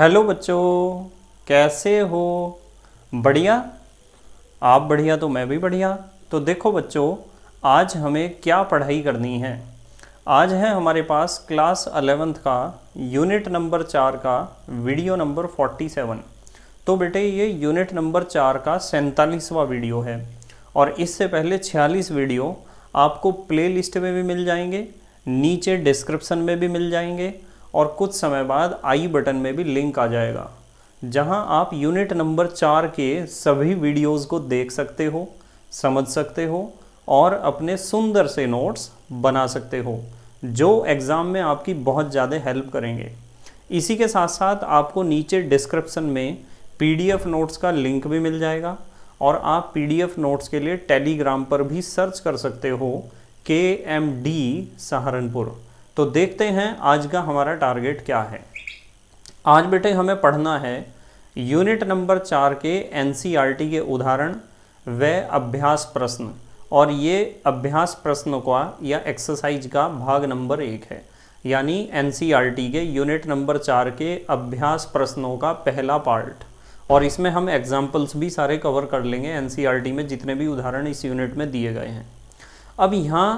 hello बच्चों कैसे हो बढ़िया आप बढ़िया तो मैं भी बढ़िया तो देखो बच्चों आज हमें क्या पढ़ाई करनी है आज है हमारे पास क्लास अलेवेंथ का यूनिट नंबर चार का वीडियो नंबर फोर्टी सेवन तो बेटे ये यूनिट नंबर चार का सैंतालीसवा वीडियो है और इससे पहले छियालीस वीडियो आपको प्लेलिस्ट में भी मिल जाएंगे नीचे डिस्क्रिप्शन में भी मिल जाएंगे और कुछ समय बाद आई बटन में भी लिंक आ जाएगा जहां आप यूनिट नंबर चार के सभी वीडियोस को देख सकते हो समझ सकते हो और अपने सुंदर से नोट्स बना सकते हो जो एग्ज़ाम में आपकी बहुत ज़्यादा हेल्प करेंगे इसी के साथ साथ आपको नीचे डिस्क्रिप्सन में पीडीएफ नोट्स का लिंक भी मिल जाएगा और आप पीडीएफ नोट्स के लिए टेलीग्राम पर भी सर्च कर सकते हो के एम डी सहारनपुर तो देखते हैं आज का हमारा टारगेट क्या है आज बेटे हमें पढ़ना है यूनिट नंबर चार के एन e के उदाहरण व अभ्यास प्रश्न और ये अभ्यास प्रश्नों का या एक्सरसाइज का भाग नंबर एक है यानी एन e के यूनिट नंबर चार के अभ्यास प्रश्नों का पहला पार्ट और इसमें हम एग्जाम्पल्स भी सारे कवर कर लेंगे एन e में जितने भी उदाहरण इस यूनिट में दिए गए हैं अब यहाँ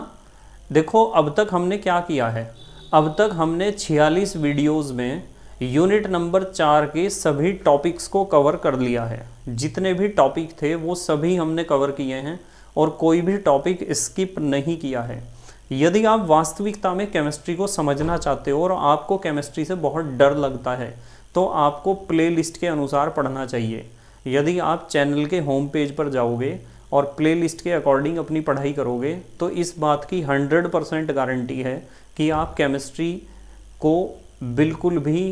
देखो अब तक हमने क्या किया है अब तक हमने 46 वीडियोस में यूनिट नंबर चार के सभी टॉपिक्स को कवर कर लिया है जितने भी टॉपिक थे वो सभी हमने कवर किए हैं और कोई भी टॉपिक स्किप नहीं किया है यदि आप वास्तविकता में केमिस्ट्री को समझना चाहते हो और आपको केमिस्ट्री से बहुत डर लगता है तो आपको प्लेलिस्ट के अनुसार पढ़ना चाहिए यदि आप चैनल के होम पेज पर जाओगे और प्लेलिस्ट के अकॉर्डिंग अपनी पढ़ाई करोगे तो इस बात की हंड्रेड परसेंट गारंटी है कि आप केमिस्ट्री को बिल्कुल भी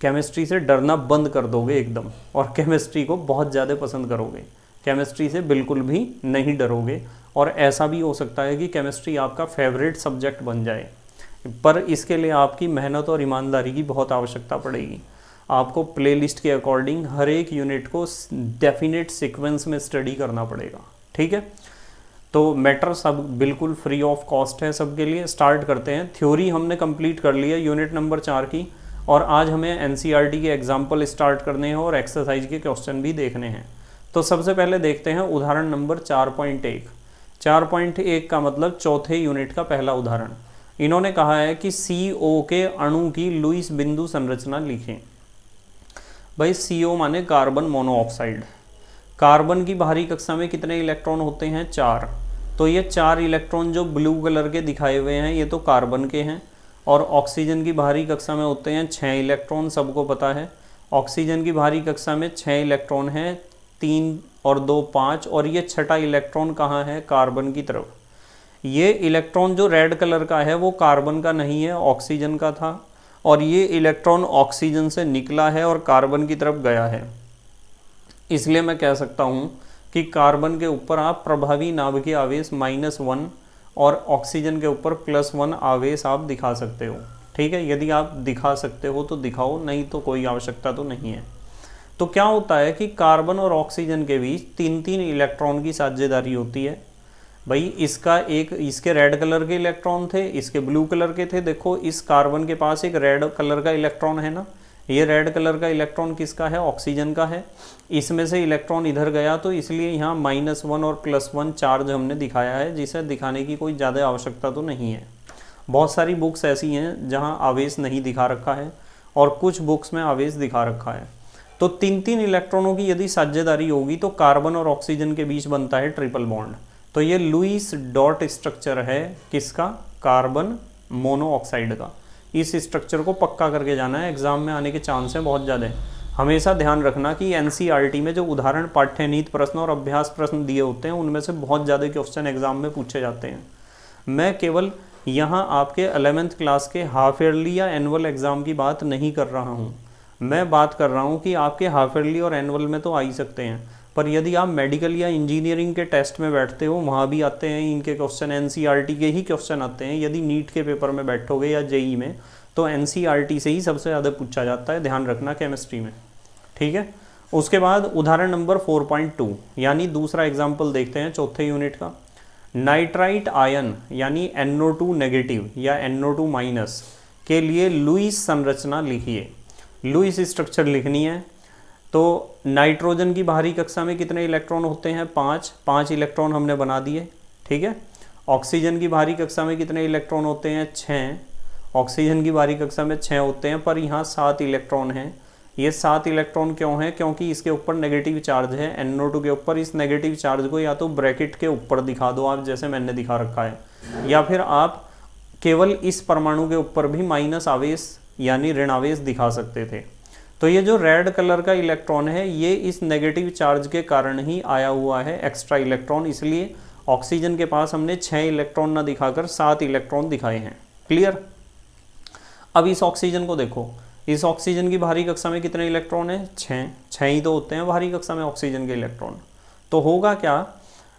केमिस्ट्री से डरना बंद कर दोगे एकदम और केमिस्ट्री को बहुत ज़्यादा पसंद करोगे केमिस्ट्री से बिल्कुल भी नहीं डरोगे और ऐसा भी हो सकता है कि केमिस्ट्री आपका फेवरेट सब्जेक्ट बन जाए पर इसके लिए आपकी मेहनत और ईमानदारी की बहुत आवश्यकता पड़ेगी आपको प्लेलिस्ट के अकॉर्डिंग हर एक यूनिट को डेफिनेट सीक्वेंस में स्टडी करना पड़ेगा ठीक है तो मैटर सब बिल्कुल फ्री ऑफ कॉस्ट है सबके लिए स्टार्ट करते हैं थ्योरी हमने कंप्लीट कर ली है यूनिट नंबर चार की और आज हमें एन e के एग्जाम्पल स्टार्ट करने हैं और एक्सरसाइज के क्वेश्चन भी देखने हैं तो सबसे पहले देखते हैं उदाहरण नंबर चार पॉइंट एक चार पॉइंट एक का मतलब चौथे यूनिट का पहला उदाहरण इन्होंने कहा है कि सी ओ के अणु की लुइस बिंदु संरचना लिखें भाई सी ओ माने कार्बन मोनोऑक्साइड कार्बन की बाहरी कक्षा में कितने इलेक्ट्रॉन होते हैं चार तो ये चार इलेक्ट्रॉन जो ब्लू कलर के दिखाए हुए हैं ये तो कार्बन के हैं और ऑक्सीजन की बाहरी कक्षा में होते हैं छः इलेक्ट्रॉन सबको पता है ऑक्सीजन की बाहरी कक्षा में छः इलेक्ट्रॉन हैं तीन और दो पाँच और ये छठा इलेक्ट्रॉन कहाँ है कार्बन की तरफ ये इलेक्ट्रॉन जो रेड कलर का है वो कार्बन का नहीं है ऑक्सीजन का था और ये इलेक्ट्रॉन ऑक्सीजन से निकला है और कार्बन की तरफ गया है इसलिए मैं कह सकता हूँ कि कार्बन के ऊपर आप प्रभावी नाभिकीय आवेश माइनस वन और ऑक्सीजन के ऊपर प्लस वन आवेश आप दिखा सकते हो ठीक है यदि आप दिखा सकते हो तो दिखाओ नहीं तो कोई आवश्यकता तो नहीं है तो क्या होता है कि कार्बन और ऑक्सीजन के बीच तीन तीन इलेक्ट्रॉन की साझेदारी होती है भाई इसका एक इसके रेड कलर के इलेक्ट्रॉन थे इसके ब्लू कलर के थे देखो इस कार्बन के पास एक रेड कलर का इलेक्ट्रॉन है ना ये रेड कलर का इलेक्ट्रॉन किसका है ऑक्सीजन का है इसमें से इलेक्ट्रॉन इधर गया तो इसलिए यहाँ माइनस वन और प्लस वन चार्ज हमने दिखाया है जिसे दिखाने की कोई ज़्यादा आवश्यकता तो नहीं है बहुत सारी बुक्स ऐसी हैं जहाँ आवेश नहीं दिखा रखा है और कुछ बुक्स में आवेश दिखा रखा है तो तीन तीन इलेक्ट्रॉनों की यदि साझेदारी होगी तो कार्बन और ऑक्सीजन के बीच बनता है ट्रिपल बॉन्ड तो ये लुइस डॉट स्ट्रक्चर है किसका कार्बन मोनोऑक्साइड का इस स्ट्रक्चर को पक्का करके जाना है एग्जाम में आने के चांस हैं बहुत ज़्यादा हमेशा ध्यान रखना कि एन में जो उदाहरण पाठ्यनीत प्रश्न और अभ्यास प्रश्न दिए होते हैं उनमें से बहुत ज़्यादा क्वेश्चन एग्जाम में पूछे जाते हैं मैं केवल यहाँ आपके अलेवेंथ क्लास के हाफ ईयरली या एनुअल एग्ज़ाम की बात नहीं कर रहा हूँ मैं बात कर रहा हूँ कि आपके हाफ ईयरली और एनुअल में तो आ ही सकते हैं पर यदि आप मेडिकल या इंजीनियरिंग के टेस्ट में बैठते हो वहाँ भी आते हैं इनके क्वेश्चन एन e के ही क्वेश्चन आते हैं यदि नीट के पेपर में बैठोगे या जेई e में तो एन e से ही सबसे ज़्यादा पूछा जाता है ध्यान रखना केमिस्ट्री में ठीक है उसके बाद उदाहरण नंबर 4.2 यानी दूसरा एग्जाम्पल देखते हैं चौथे यूनिट का नाइट्राइट आयन यानी NO2 नेगेटिव या NO2 माइनस के लिए लुइस संरचना लिखिए लुइस स्ट्रक्चर लिखनी है तो नाइट्रोजन की बाहरी कक्षा में कितने इलेक्ट्रॉन होते हैं पाँच पाँच इलेक्ट्रॉन हमने बना दिए ठीक है ऑक्सीजन की बाहरी कक्षा में कितने इलेक्ट्रॉन होते हैं छः ऑक्सीजन की बाहरी कक्षा में छः होते हैं पर यहाँ सात इलेक्ट्रॉन हैं ये सात इलेक्ट्रॉन क्यों हैं क्योंकि इसके ऊपर नेगेटिव चार्ज है टू के ऊपर इस नेगेटिव चार्ज को या तो ब्रैकेट के ऊपर दिखा दो आप जैसे मैंने दिखा रखा है या फिर आप केवल इस परमाणु के ऊपर भी माइनस आवेश यानी ऋण आवेश दिखा सकते थे तो ये जो रेड कलर का इलेक्ट्रॉन है ये इस नेगेटिव चार्ज के कारण ही आया हुआ है एक्स्ट्रा इलेक्ट्रॉन इसलिए ऑक्सीजन के पास हमने छः इलेक्ट्रॉन ना दिखाकर सात इलेक्ट्रॉन दिखाए हैं क्लियर अब इस ऑक्सीजन को देखो इस ऑक्सीजन की भारी कक्षा में कितने इलेक्ट्रॉन है छः छः ही तो होते हैं भारी कक्षा में ऑक्सीजन के इलेक्ट्रॉन तो होगा क्या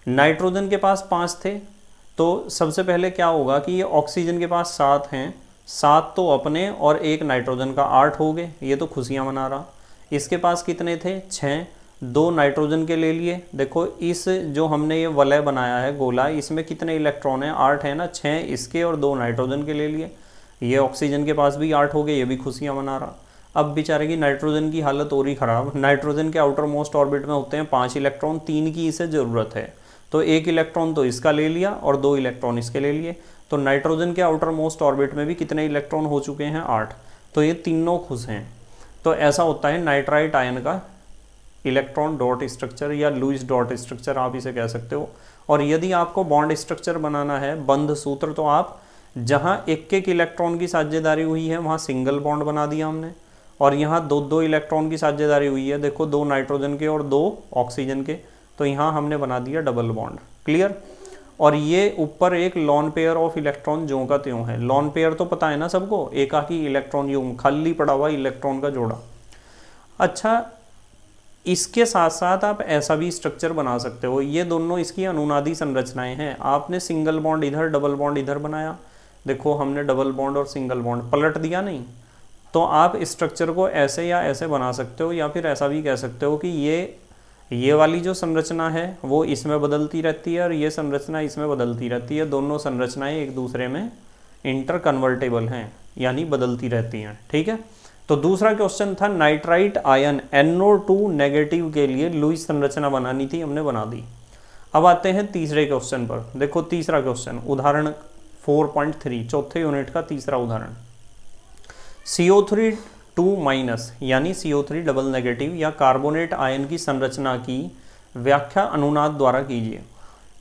नाइट्रोजन के पास पाँच थे तो सबसे पहले क्या होगा कि ये ऑक्सीजन के पास सात हैं सात तो अपने और एक नाइट्रोजन का आठ हो गए ये तो खुशियाँ मना रहा इसके पास कितने थे छः दो नाइट्रोजन के ले लिए देखो इस जो हमने ये वलय बनाया है गोला इसमें कितने इलेक्ट्रॉन हैं आठ है ना छः इसके और दो नाइट्रोजन के ले लिए ये ऑक्सीजन के पास भी आठ हो गए ये भी खुशियाँ मना रहा अब बेचारे की नाइट्रोजन की हालत और ही ख़राब नाइट्रोजन के आउटर मोस्ट ऑर्बिट में होते हैं पाँच इलेक्ट्रॉन तीन की इसे ज़रूरत है तो एक इलेक्ट्रॉन तो इसका ले लिया और दो इलेक्ट्रॉन इसके ले लिए तो नाइट्रोजन के आउटर मोस्ट ऑर्बिट में भी कितने इलेक्ट्रॉन हो चुके हैं आठ तो ये तीनों खुश हैं तो ऐसा होता है नाइट्राइट आयन का इलेक्ट्रॉन डॉट स्ट्रक्चर या लुइस डॉट स्ट्रक्चर आप इसे कह सकते हो और यदि आपको बॉन्ड स्ट्रक्चर बनाना है बंध सूत्र तो आप जहाँ एक एक इलेक्ट्रॉन की साझेदारी हुई है वहाँ सिंगल बॉन्ड बना दिया हमने और यहाँ दो दो इलेक्ट्रॉन की साझेदारी हुई है देखो दो नाइट्रोजन के और दो ऑक्सीजन के तो यहाँ हमने बना दिया डबल बॉन्ड क्लियर और ये ऊपर एक लॉन पेयर ऑफ इलेक्ट्रॉन जो का त्यों है लॉन पेयर तो पता है ना सबको एक ही इलेक्ट्रॉन यूं खाली पड़ा हुआ इलेक्ट्रॉन का जोड़ा अच्छा इसके साथ साथ आप ऐसा भी स्ट्रक्चर बना सकते हो ये दोनों इसकी अनुनादी संरचनाएं हैं आपने सिंगल बॉन्ड इधर डबल बॉन्ड इधर बनाया देखो हमने डबल बॉन्ड और सिंगल बॉन्ड पलट दिया नहीं तो आप स्ट्रक्चर को ऐसे या ऐसे बना सकते हो या फिर ऐसा भी कह सकते हो कि ये ये वाली जो संरचना है वो इसमें बदलती रहती है और ये संरचना इसमें बदलती रहती है दोनों संरचनाएं एक दूसरे में इंटर कन्वर्टेबल हैं यानी बदलती रहती हैं ठीक है तो दूसरा क्वेश्चन था nitrite ion NO2 to negative के लिए लुइस संरचना बनानी थी हमने बना दी अब आते हैं तीसरे क्वेश्चन पर देखो तीसरा क्वेश्चन उदाहरण 4.3 चौथे यूनिट का तीसरा उदाहरण CO3 टू माइनस यानी C O three double negative या कार्बोनेट आयन की संरचना की व्याख्या अनुनाद द्वारा कीजिए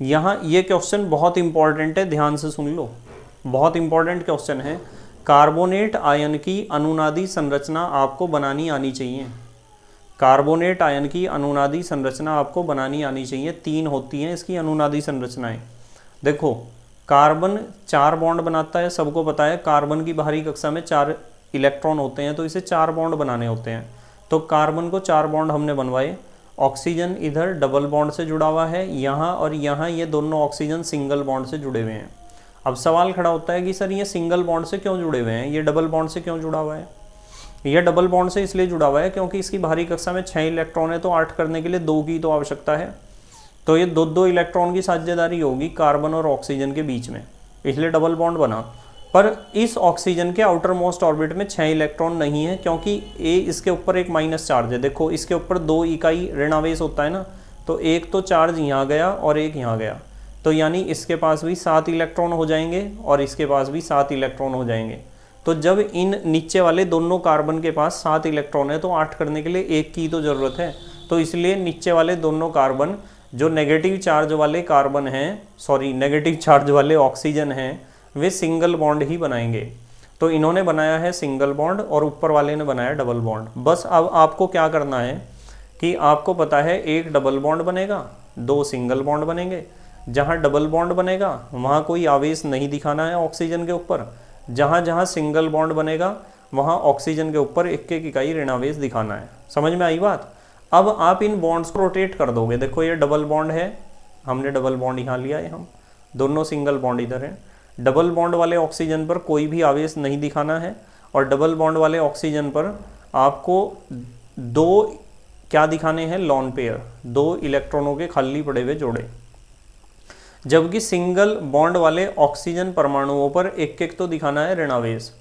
यहाँ ये क्वेश्चन बहुत इंपॉर्टेंट है ध्यान से सुन लो बहुत इंपॉर्टेंट क्वेश्चन है कार्बोनेट आयन की अनुनादी संरचना आपको बनानी आनी चाहिए कार्बोनेट आयन की अनुनादी संरचना आपको बनानी आनी चाहिए तीन होती हैं इसकी अनुनादी संरचनाएं देखो कार्बन चार बॉन्ड बनाता है सबको पता है कार्बन की बाहरी कक्षा में चार इलेक्ट्रॉन होते हैं तो इसे चार बॉन्ड बनाने होते हैं तो कार्बन को चार बॉन्ड हमने बनवाए ऑक्सीजन इधर डबल बॉन्ड से जुड़ा हुआ है यहाँ और यहाँ ये दोनों ऑक्सीजन सिंगल बॉन्ड से जुड़े हुए हैं अब सवाल खड़ा होता है कि सर ये सिंगल बॉन्ड से क्यों जुड़े हुए हैं ये डबल बॉन्ड से क्यों जुड़ा हुआ है ये डबल बॉन्ड से इसलिए जुड़ा हुआ है क्योंकि इसकी भारी कक्षा में छः इलेक्ट्रॉन है तो आठ करने के लिए दो की तो आवश्यकता है तो ये दो दो इलेक्ट्रॉन की साझेदारी होगी कार्बन और ऑक्सीजन के बीच में इसलिए डबल बॉन्ड बना पर इस ऑक्सीजन के आउटर मोस्ट ऑर्बिट में छः इलेक्ट्रॉन नहीं है क्योंकि ए इसके ऊपर एक माइनस चार्ज है देखो इसके ऊपर दो इकाई ऋणावेश होता है ना तो एक तो चार्ज यहाँ गया और एक यहाँ गया तो यानी इसके पास भी सात इलेक्ट्रॉन हो जाएंगे और इसके पास भी सात इलेक्ट्रॉन हो जाएंगे तो जब इन नीचे वाले दोनों कार्बन के पास सात इलेक्ट्रॉन है तो आठ करने के लिए एक की तो ज़रूरत है तो इसलिए नीचे वाले दोनों कार्बन जो नेगेटिव चार्ज वाले कार्बन हैं सॉरी नेगेटिव चार्ज वाले ऑक्सीजन हैं वे सिंगल बॉन्ड ही बनाएंगे तो इन्होंने बनाया है सिंगल बॉन्ड और ऊपर वाले ने बनाया डबल बॉन्ड बस अब आपको क्या करना है कि आपको पता है एक डबल बॉन्ड बनेगा दो सिंगल बॉन्ड बनेंगे जहां डबल बॉन्ड बनेगा वहां कोई आवेश नहीं दिखाना है ऑक्सीजन के ऊपर जहां जहां सिंगल बॉन्ड बनेगा वहां ऑक्सीजन के ऊपर एक एक इकाई आवेश दिखाना है समझ में आई बात अब आप इन बॉन्ड्स को रोटेट कर दोगे देखो ये डबल बॉन्ड है हमने डबल बॉन्ड यहाँ लिया है हम दोनों सिंगल बॉन्ड इधर हैं डबल बॉन्ड वाले ऑक्सीजन पर कोई भी आवेश नहीं दिखाना है और डबल बॉन्ड वाले ऑक्सीजन पर आपको दो क्या दिखाने हैं लॉन पेयर दो इलेक्ट्रॉनों के खाली पड़े हुए जोड़े जबकि सिंगल बॉन्ड वाले ऑक्सीजन परमाणुओं पर एक एक तो दिखाना है ऋणावेश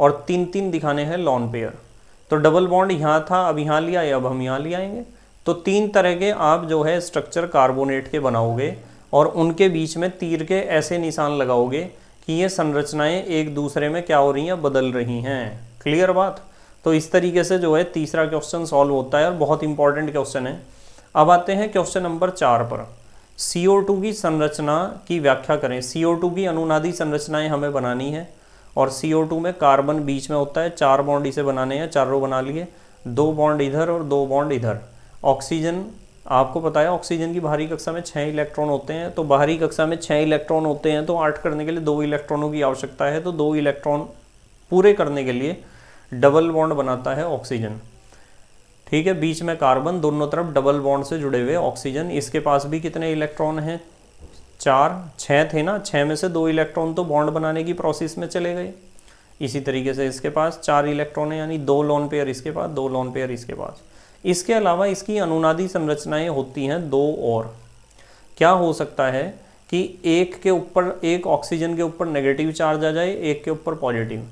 और तीन तीन दिखाने हैं लॉन पेयर तो डबल बॉन्ड यहाँ था अब यहाँ लिया अब हम यहाँ ले आएंगे तो तीन तरह के आप जो है स्ट्रक्चर कार्बोनेट के बनाओगे और उनके बीच में तीर के ऐसे निशान लगाओगे कि ये संरचनाएं एक दूसरे में क्या हो रही हैं बदल रही हैं क्लियर बात तो इस तरीके से जो है तीसरा क्वेश्चन सॉल्व होता है और बहुत इंपॉर्टेंट क्वेश्चन है अब आते हैं क्वेश्चन नंबर चार पर CO2 की संरचना की व्याख्या करें CO2 की अनुनादी संरचनाएं हमें बनानी है और CO2 में कार्बन बीच में होता है चार बॉन्ड इसे बनाने हैं चारों बना लिए दो बॉन्ड इधर और दो बॉन्ड इधर ऑक्सीजन आपको पता है ऑक्सीजन की बाहरी कक्षा में छः इलेक्ट्रॉन होते हैं तो बाहरी कक्षा में छः इलेक्ट्रॉन होते हैं तो आठ करने के लिए दो इलेक्ट्रॉनों की आवश्यकता है तो दो इलेक्ट्रॉन पूरे करने के लिए डबल बॉन्ड बनाता है ऑक्सीजन ठीक है बीच में कार्बन दोनों तरफ डबल बॉन्ड से जुड़े हुए ऑक्सीजन इसके पास भी कितने इलेक्ट्रॉन हैं चार छः थे ना छः में से दो इलेक्ट्रॉन तो बॉन्ड बनाने की प्रोसेस में चले गए इसी तरीके से इसके पास चार इलेक्ट्रॉन है यानी दो लोन पेयर इसके पास दो लोन पेयर इसके पास इसके अलावा इसकी अनुनादी संरचनाएं होती हैं दो और क्या हो सकता है कि एक के ऊपर एक ऑक्सीजन के ऊपर नेगेटिव चार्ज आ जाए एक के ऊपर पॉजिटिव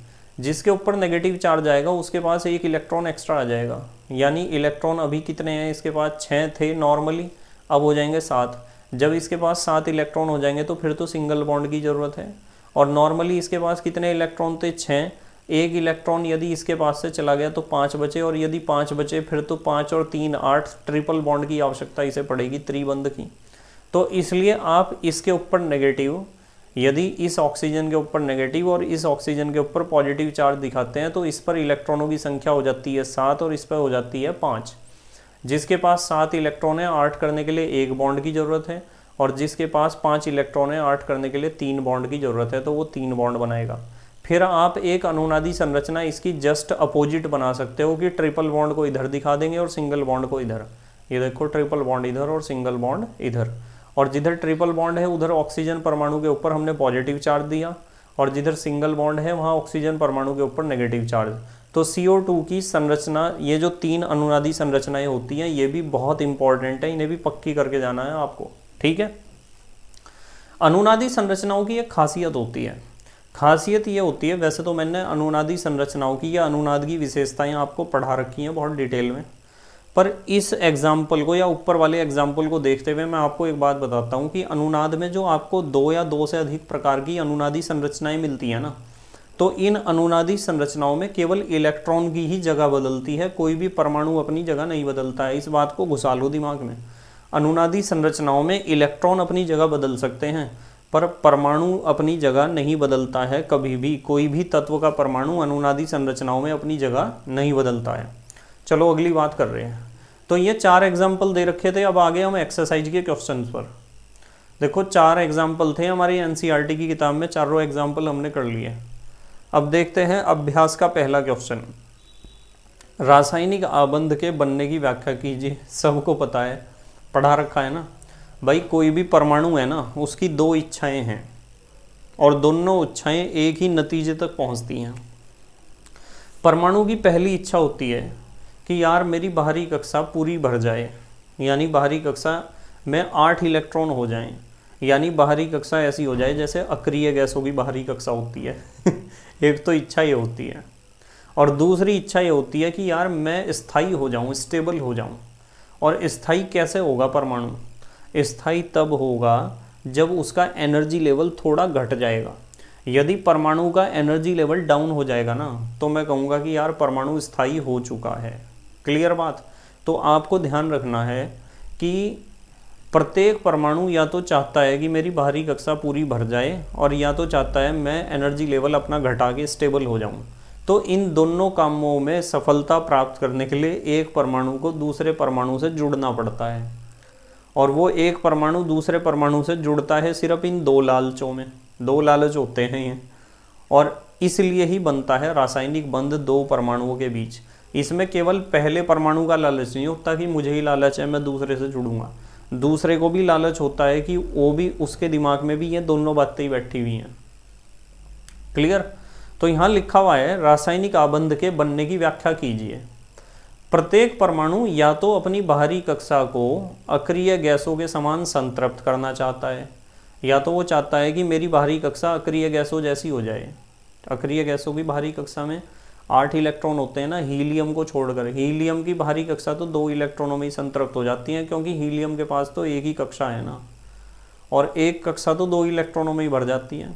जिसके ऊपर नेगेटिव चार्ज आएगा उसके पास एक इलेक्ट्रॉन एक्स्ट्रा आ जाएगा यानी इलेक्ट्रॉन अभी कितने हैं इसके पास छः थे नॉर्मली अब हो जाएंगे सात जब इसके पास सात इलेक्ट्रॉन हो जाएंगे तो फिर तो सिंगल बॉन्ड की ज़रूरत है और नॉर्मली इसके पास कितने इलेक्ट्रॉन थे छः एक इलेक्ट्रॉन यदि इसके पास से चला गया तो पाँच बचे और यदि पाँच बचे फिर तो पाँच और तीन आठ ट्रिपल बॉन्ड की आवश्यकता इसे पड़ेगी त्रिबंध की तो इसलिए आप इसके ऊपर नेगेटिव यदि इस ऑक्सीजन के ऊपर नेगेटिव और इस ऑक्सीजन के ऊपर पॉजिटिव चार्ज दिखाते हैं तो इस पर इलेक्ट्रॉनों की संख्या हो जाती है सात और इस पर हो जाती है पाँच जिसके पास सात इलेक्ट्रॉन है आठ करने के लिए एक बॉन्ड की ज़रूरत है और जिसके पास पाँच इलेक्ट्रॉन है आठ करने के लिए तीन बॉन्ड की ज़रूरत है तो वो तीन बॉन्ड बनाएगा फिर आप एक अनुनादी संरचना इसकी जस्ट अपोजिट बना सकते हो कि ट्रिपल बॉन्ड को इधर दिखा देंगे और सिंगल बॉन्ड को इधर ये देखो ट्रिपल बॉन्ड इधर और सिंगल बॉन्ड इधर और जिधर ट्रिपल बॉन्ड है उधर ऑक्सीजन परमाणु के ऊपर हमने पॉजिटिव चार्ज दिया और जिधर सिंगल बॉन्ड है वहाँ ऑक्सीजन परमाणु के ऊपर नेगेटिव चार्ज तो टू की संरचना ये जो तीन अनुनादी संरचनाएं होती हैं ये भी बहुत इंपॉर्टेंट है इन्हें भी पक्की करके जाना है आपको ठीक है अनुनादी संरचनाओं की एक खासियत होती है खासियत ये होती है वैसे तो मैंने अनुनादी संरचनाओं की या अनुनाद की विशेषताएँ आपको पढ़ा रखी हैं बहुत डिटेल में पर इस एग्जाम्पल को या ऊपर वाले एग्जाम्पल को देखते हुए मैं आपको एक बात बताता हूँ कि अनुनाद में जो आपको दो या दो से अधिक प्रकार की अनुनादी संरचनाएं मिलती हैं ना तो इन अनुनादी संरचनाओं में केवल इलेक्ट्रॉन की ही जगह बदलती है कोई भी परमाणु अपनी जगह नहीं बदलता है इस बात को घुसा लो दिमाग में अनुनादी संरचनाओं में इलेक्ट्रॉन अपनी जगह बदल सकते हैं पर परमाणु अपनी जगह नहीं बदलता है कभी भी कोई भी तत्व का परमाणु अनुनादी संरचनाओं में अपनी जगह नहीं बदलता है चलो अगली बात कर रहे हैं तो ये चार एग्जाम्पल दे रखे थे अब आगे हम एक्सरसाइज के क्वेश्चन पर देखो चार एग्जाम्पल थे हमारे एन e की किताब में चारों एग्जाम्पल हमने कर लिए अब देखते हैं अभ्यास का पहला क्वेश्चन रासायनिक आबंध के बनने की व्याख्या कीजिए सबको पता है पढ़ा रखा है ना भाई कोई भी परमाणु है ना उसकी दो इच्छाएं हैं और दोनों इच्छाएं एक ही नतीजे तक पहुंचती हैं परमाणु की पहली इच्छा होती है कि यार मेरी बाहरी कक्षा पूरी भर जाए यानी बाहरी कक्षा में आठ इलेक्ट्रॉन हो जाएं यानी बाहरी कक्षा ऐसी हो जाए जैसे अक्रिय गैसों की बाहरी कक्षा होती है एक तो इच्छा ये होती है और दूसरी इच्छा ये होती है कि यार मैं स्थाई हो जाऊँ स्टेबल हो जाऊँ और स्थाई कैसे होगा परमाणु स्थायी तब होगा जब उसका एनर्जी लेवल थोड़ा घट जाएगा यदि परमाणु का एनर्जी लेवल डाउन हो जाएगा ना तो मैं कहूँगा कि यार परमाणु स्थायी हो चुका है क्लियर बात तो आपको ध्यान रखना है कि प्रत्येक परमाणु या तो चाहता है कि मेरी बाहरी कक्षा पूरी भर जाए और या तो चाहता है मैं एनर्जी लेवल अपना घटा के स्टेबल हो जाऊँ तो इन दोनों कामों में सफलता प्राप्त करने के लिए एक परमाणु को दूसरे परमाणु से जुड़ना पड़ता है और वो एक परमाणु दूसरे परमाणु से जुड़ता है सिर्फ इन दो लालचों में दो लालच होते हैं ये और इसलिए ही बनता है रासायनिक बंध दो परमाणुओं के बीच इसमें केवल पहले परमाणु का लालच नहीं होता कि मुझे ही लालच है मैं दूसरे से जुड़ूंगा दूसरे को भी लालच होता है कि वो भी उसके दिमाग में भी ये दोनों बातें बैठी हुई हैं क्लियर तो यहाँ लिखा हुआ है रासायनिक आबंध के बनने की व्याख्या कीजिए प्रत्येक परमाणु या तो अपनी बाहरी कक्षा को अक्रिय गैसों के समान संतृप्त करना चाहता है या तो वो चाहता है कि मेरी बाहरी कक्षा अक्रिय गैसों जैसी हो जाए अक्रिय गैसों की बाहरी कक्षा में आठ इलेक्ट्रॉन होते हैं ना हीलियम को छोड़कर हीलियम की बाहरी कक्षा तो दो इलेक्ट्रॉनों में ही संतृप्त हो जाती है क्योंकि हीलियम के पास तो एक ही कक्षा है ना और एक कक्षा तो दो इलेक्ट्रॉनों में ही भर जाती है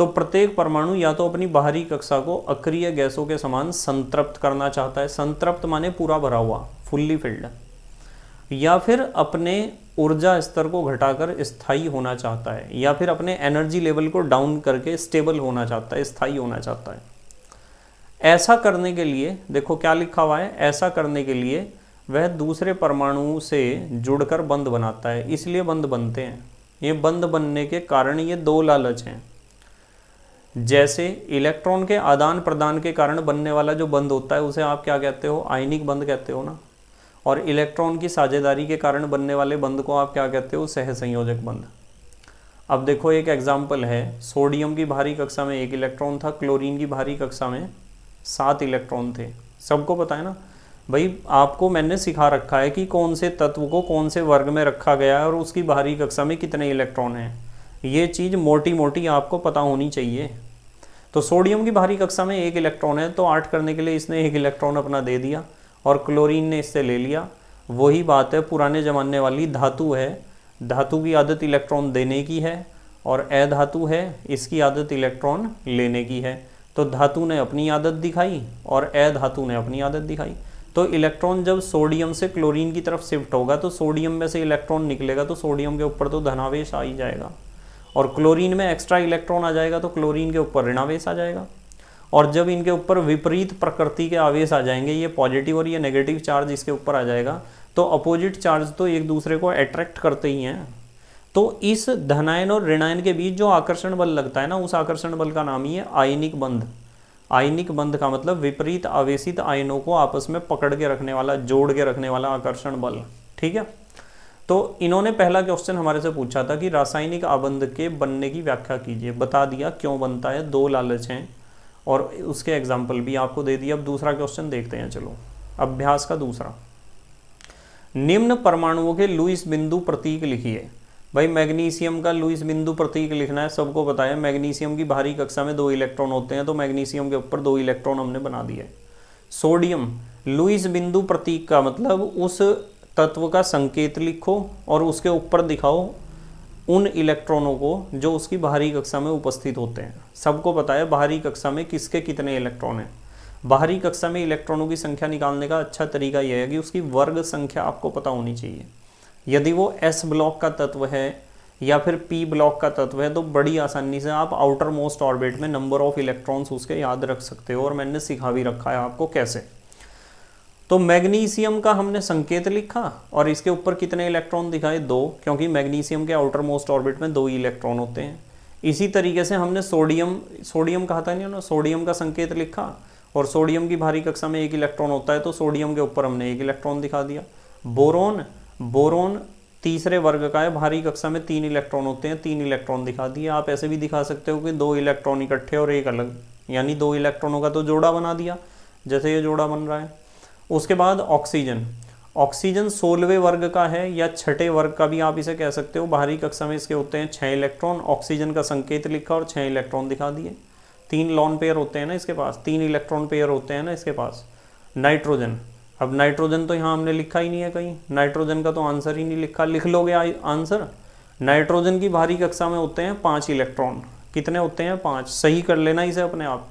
तो प्रत्येक परमाणु या तो अपनी बाहरी कक्षा को अक्रिय गैसों के समान संतृप्त करना चाहता है संतृप्त माने पूरा भरा हुआ फुल्ली फिल्ड या फिर अपने ऊर्जा स्तर को घटाकर स्थायी होना चाहता है या फिर अपने एनर्जी लेवल को डाउन करके स्टेबल होना चाहता है स्थायी होना चाहता है ऐसा करने के लिए देखो क्या लिखा हुआ है ऐसा करने के लिए वह दूसरे परमाणु से जुड़कर बंद बनाता है इसलिए बंद बनते हैं ये बंद बनने के कारण ये दो लालच हैं जैसे इलेक्ट्रॉन के आदान प्रदान के कारण बनने वाला जो बंद होता है उसे आप क्या कहते हो आयनिक बंद कहते हो ना और इलेक्ट्रॉन की साझेदारी के कारण बनने वाले बंद को आप क्या कहते हो सहसंयोजक बंद अब देखो एक एग्जाम्पल है सोडियम की भारी कक्षा में एक इलेक्ट्रॉन था क्लोरीन की भारी कक्षा में सात इलेक्ट्रॉन थे सबको पता है ना भाई आपको मैंने सिखा रखा है कि कौन से तत्व को कौन से वर्ग में रखा गया है और उसकी बाहरी कक्षा में कितने इलेक्ट्रॉन हैं ये चीज़ मोटी मोटी आपको पता होनी चाहिए तो सोडियम की भारी कक्षा में एक इलेक्ट्रॉन है तो आठ करने के लिए इसने एक इलेक्ट्रॉन अपना दे दिया और क्लोरीन ने इससे ले लिया वही बात है पुराने ज़माने वाली धातु है धातु की आदत इलेक्ट्रॉन देने की है और अधातु है इसकी आदत इलेक्ट्रॉन लेने की है तो धातु ने अपनी आदत दिखाई और अधातु ने अपनी आदत दिखाई तो इलेक्ट्रॉन जब सोडियम से क्लोरीन की तरफ शिफ्ट होगा तो सोडियम में से इलेक्ट्रॉन निकलेगा तो सोडियम के ऊपर तो धनावेश आ ही जाएगा और क्लोरीन में एक्स्ट्रा इलेक्ट्रॉन आ जाएगा तो क्लोरीन के ऊपर ऋणावेश आ जाएगा और जब इनके ऊपर विपरीत प्रकृति के आवेश आ जाएंगे ये पॉजिटिव और ये नेगेटिव चार्ज इसके ऊपर आ जाएगा तो अपोजिट चार्ज तो एक दूसरे को अट्रैक्ट करते ही हैं तो इस धनायन और ऋणायन के बीच जो आकर्षण बल लगता है ना उस आकर्षण बल का नाम ही है आयनिक बंध आयनिक बंध का मतलब विपरीत आवेशित आयनों को आपस में पकड़ के रखने वाला जोड़ के रखने वाला आकर्षण बल ठीक है तो इन्होंने पहला क्वेश्चन हमारे से पूछा था कि रासायनिक आबंध के बनने की व्याख्या कीजिए बता दिया क्यों बनता है दो लालच हैं और उसके एग्जाम्पल भी आपको दे दिया अब दूसरा क्वेश्चन देखते हैं चलो अभ्यास का दूसरा निम्न परमाणुओं के लुइस बिंदु प्रतीक लिखिए भाई मैग्नीशियम का लुइस बिंदु प्रतीक लिखना है सबको बताया मैग्नीशियम की भारी कक्षा में दो इलेक्ट्रॉन होते हैं तो मैग्नीशियम के ऊपर दो इलेक्ट्रॉन हमने बना दिए सोडियम लुइस बिंदु प्रतीक का मतलब उस तत्व का संकेत लिखो और उसके ऊपर दिखाओ उन इलेक्ट्रॉनों को जो उसकी बाहरी कक्षा में उपस्थित होते हैं सबको बताया बाहरी कक्षा में किसके कितने इलेक्ट्रॉन हैं बाहरी कक्षा में इलेक्ट्रॉनों की संख्या निकालने का अच्छा तरीका यह है कि उसकी वर्ग संख्या आपको पता होनी चाहिए यदि वो एस ब्लॉक का तत्व है या फिर पी ब्लॉक का तत्व है तो बड़ी आसानी से आप आउटर मोस्ट ऑर्बिट में नंबर ऑफ इलेक्ट्रॉन्स उसके याद रख सकते हो और मैंने सिखा भी रखा है आपको कैसे तो मैग्नीशियम का हमने संकेत लिखा और इसके ऊपर कितने इलेक्ट्रॉन दिखाए दो क्योंकि मैग्नीशियम के आउटर मोस्ट ऑर्बिट में दो ही इलेक्ट्रॉन होते हैं इसी तरीके से हमने सोडियम सोडियम कहा था नहीं ना सोडियम का संकेत लिखा और सोडियम की भारी कक्षा में एक इलेक्ट्रॉन होता है तो सोडियम के ऊपर हमने एक इलेक्ट्रॉन दिखा दिया बोरोन बोरोन तीसरे वर्ग का है भारी कक्षा में तीन इलेक्ट्रॉन होते हैं तीन इलेक्ट्रॉन दिखा दिए आप ऐसे भी दिखा सकते हो कि दो इलेक्ट्रॉन इकट्ठे और एक अलग यानी दो इलेक्ट्रॉनों का तो जोड़ा बना दिया जैसे ये जोड़ा बन रहा है उसके बाद ऑक्सीजन ऑक्सीजन सोलहवें वर्ग का है या छठे वर्ग का भी आप इसे कह सकते हो बाहरी कक्षा में इसके होते हैं छः इलेक्ट्रॉन ऑक्सीजन का संकेत लिखा और छः इलेक्ट्रॉन दिखा दिए तीन लॉन पेयर होते हैं ना इसके पास तीन इलेक्ट्रॉन पेयर होते हैं ना इसके पास नाइट्रोजन अब नाइट्रोजन तो यहाँ हमने लिखा ही नहीं है कहीं नाइट्रोजन का तो आंसर ही नहीं लिखा लिख लोगे आंसर नाइट्रोजन की बाहरी कक्षा में होते हैं पाँच इलेक्ट्रॉन कितने होते हैं पाँच सही कर लेना इसे अपने आप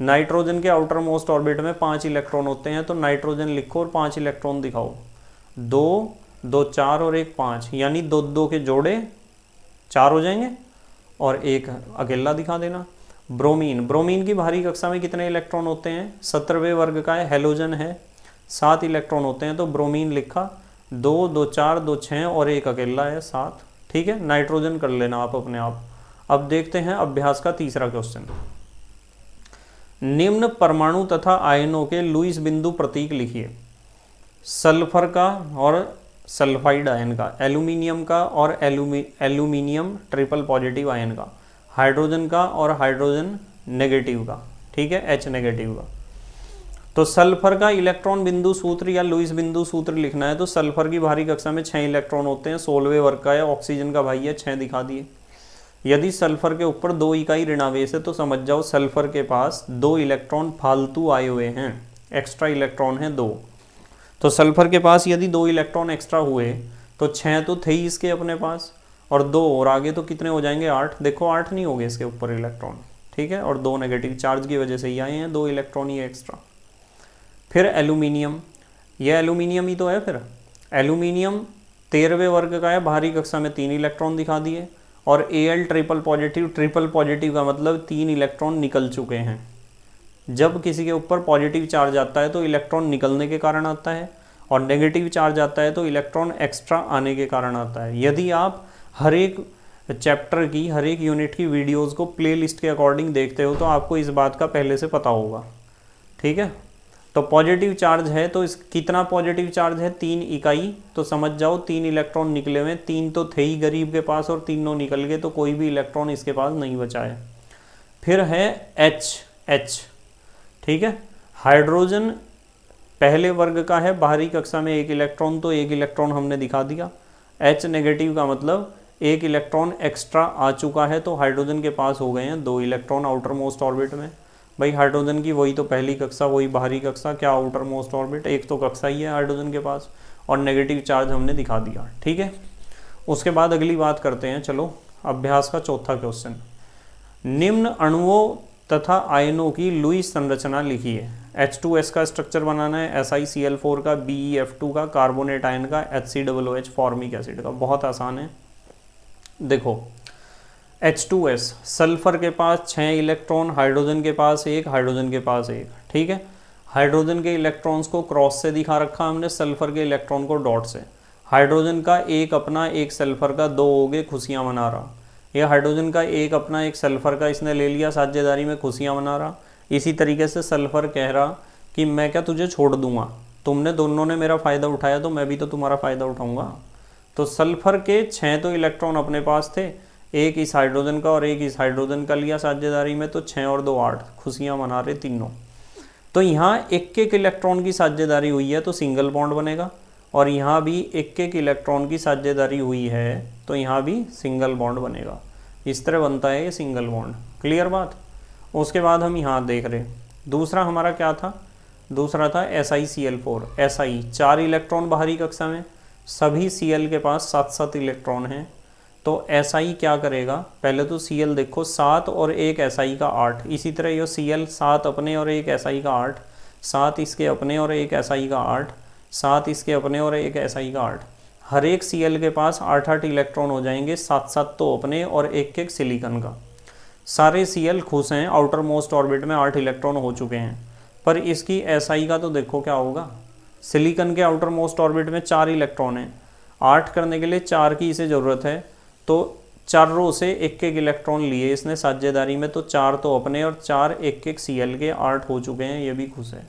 नाइट्रोजन के आउटर मोस्ट ऑर्बिट में पांच इलेक्ट्रॉन होते हैं तो नाइट्रोजन लिखो और पांच इलेक्ट्रॉन दिखाओ दो दो चार और एक पाँच यानी दो दो के जोड़े चार हो जाएंगे और एक अकेला दिखा देना ब्रोमीन ब्रोमीन की भारी कक्षा में कितने इलेक्ट्रॉन होते हैं सत्रहवें वर्ग का है हेलोजन है सात इलेक्ट्रॉन होते हैं तो ब्रोमीन लिखा दो दो चार दो छः और एक अकेला है सात ठीक है नाइट्रोजन कर लेना आप अपने आप अब देखते हैं अभ्यास का तीसरा क्वेश्चन निम्न परमाणु तथा आयनों के लुइस बिंदु प्रतीक लिखिए सल्फर का और सल्फाइड आयन का एल्यूमिनियम का और एल्यूमिनियम ट्रिपल पॉजिटिव आयन का हाइड्रोजन का और हाइड्रोजन नेगेटिव का ठीक है एच नेगेटिव का तो सल्फर का इलेक्ट्रॉन बिंदु सूत्र या लुइस बिंदु सूत्र लिखना है तो सल्फर की भारी कक्षा में छह इलेक्ट्रॉन होते हैं सोलवे वर्ग का है ऑक्सीजन का भाई है छह दिखा दिए यदि सल्फर के ऊपर दो इकाई ऋणावेश है तो समझ जाओ सल्फर के पास दो इलेक्ट्रॉन फालतू आए हुए हैं एक्स्ट्रा इलेक्ट्रॉन है दो तो सल्फर के पास यदि दो इलेक्ट्रॉन एक्स्ट्रा हुए तो छः तो थे ही इसके अपने पास और दो और आगे तो कितने हो जाएंगे आठ देखो आठ नहीं हो गए इसके ऊपर इलेक्ट्रॉन ठीक है और दो नेगेटिव चार्ज की वजह से ही आए हैं दो इलेक्ट्रॉन ही एक्स्ट्रा फिर एल्यूमिनियम यह एल्यूमिनियम ही तो है फिर एल्यूमिनियम तेरहवें वर्ग का है बाहरी कक्षा में तीन इलेक्ट्रॉन दिखा दिए और A L triple positive triple positive का मतलब तीन इलेक्ट्रॉन निकल चुके हैं जब किसी के ऊपर पॉजिटिव चार्ज आता है तो इलेक्ट्रॉन निकलने के कारण आता है और नेगेटिव चार्ज आता है तो इलेक्ट्रॉन एक्स्ट्रा आने के कारण आता है यदि आप हर एक चैप्टर की हर एक यूनिट की वीडियोस को प्लेलिस्ट के अकॉर्डिंग देखते हो तो आपको इस बात का पहले से पता होगा ठीक है तो पॉजिटिव चार्ज है तो इस कितना पॉजिटिव चार्ज है तीन इकाई तो समझ जाओ तीन इलेक्ट्रॉन निकले हुए तीन तो थे ही गरीब के पास और तीनों निकल गए तो कोई भी इलेक्ट्रॉन इसके पास नहीं बचा है फिर है एच एच ठीक है हाइड्रोजन पहले वर्ग का है बाहरी कक्षा में एक इलेक्ट्रॉन तो एक इलेक्ट्रॉन हमने दिखा दिया एच नेगेटिव का मतलब एक इलेक्ट्रॉन एक्स्ट्रा आ चुका है तो हाइड्रोजन के पास हो गए हैं दो इलेक्ट्रॉन आउटर मोस्ट ऑर्बिट में भाई हाइड्रोजन की वही तो पहली कक्षा वही बाहरी कक्षा क्या आउटर मोस्ट ऑर्बिट एक तो कक्षा ही है हाइड्रोजन के पास और नेगेटिव चार्ज हमने दिखा दिया ठीक है उसके बाद अगली बात करते हैं चलो अभ्यास का चौथा क्वेश्चन निम्न अणुओं तथा आयनों की लुई संरचना लिखिए एस का स्ट्रक्चर बनाना है S I C L four का एफ टू e का कार्बोनेट आयन का H C H formic acid का बहुत आसान है देखो H2S सल्फर के पास छः इलेक्ट्रॉन हाइड्रोजन के पास एक हाइड्रोजन के पास एक ठीक है हाइड्रोजन के इलेक्ट्रॉन्स को क्रॉस से दिखा रखा हमने सल्फर के इलेक्ट्रॉन को डॉट से हाइड्रोजन का एक अपना एक सल्फर का दो हो गए खुशियाँ मना रहा ये हाइड्रोजन का एक अपना एक सल्फर का इसने ले लिया साझेदारी में खुशियाँ मना रहा इसी तरीके से सल्फर कह रहा कि मैं क्या तुझे छोड़ दूंगा तुमने दोनों ने मेरा फ़ायदा उठाया तो मैं भी तो तुम्हारा फ़ायदा उठाऊंगा तो सल्फर के छः तो इलेक्ट्रॉन अपने पास थे एक इस हाइड्रोजन का और एक इस हाइड्रोजन का लिया साझेदारी में तो छः और दो आठ खुशियाँ मना रहे तीनों तो यहाँ एक एक इलेक्ट्रॉन की साझेदारी हुई है तो सिंगल बॉन्ड बनेगा और यहाँ भी एक एक इलेक्ट्रॉन की साझेदारी हुई है तो यहाँ भी सिंगल बॉन्ड बनेगा इस तरह बनता है ये सिंगल बॉन्ड क्लियर बात उसके बाद हम यहाँ देख रहे दूसरा हमारा क्या था दूसरा था S I C L four S I चार इलेक्ट्रॉन बाहरी कक्षा में सभी सी एल के पास सात सात इलेक्ट्रॉन हैं तो एस SI क्या करेगा पहले तो सी एल देखो सात और एक एस SI का आठ इसी तरह ये सी एल सात अपने और एक एस SI का आठ सात इसके अपने और एक एस का आठ सात इसके अपने और एक एस का आठ हर एक सी के पास आठ आठ इलेक्ट्रॉन हो जाएंगे सात सात तो अपने और एक एक सिलिकन का सारे सी खुश हैं आउटर मोस्ट ऑर्बिट में आठ इलेक्ट्रॉन हो चुके हैं पर इसकी एस का तो देखो क्या होगा सिलिकन के आउटर मोस्ट ऑर्बिट में चार इलेक्ट्रॉन हैं आठ करने के लिए चार की इसे ज़रूरत है तो चारों से एक एक इलेक्ट्रॉन लिए इसने साझेदारी में तो चार तो अपने और चार एक एक सी के आठ हो चुके हैं ये भी खुश है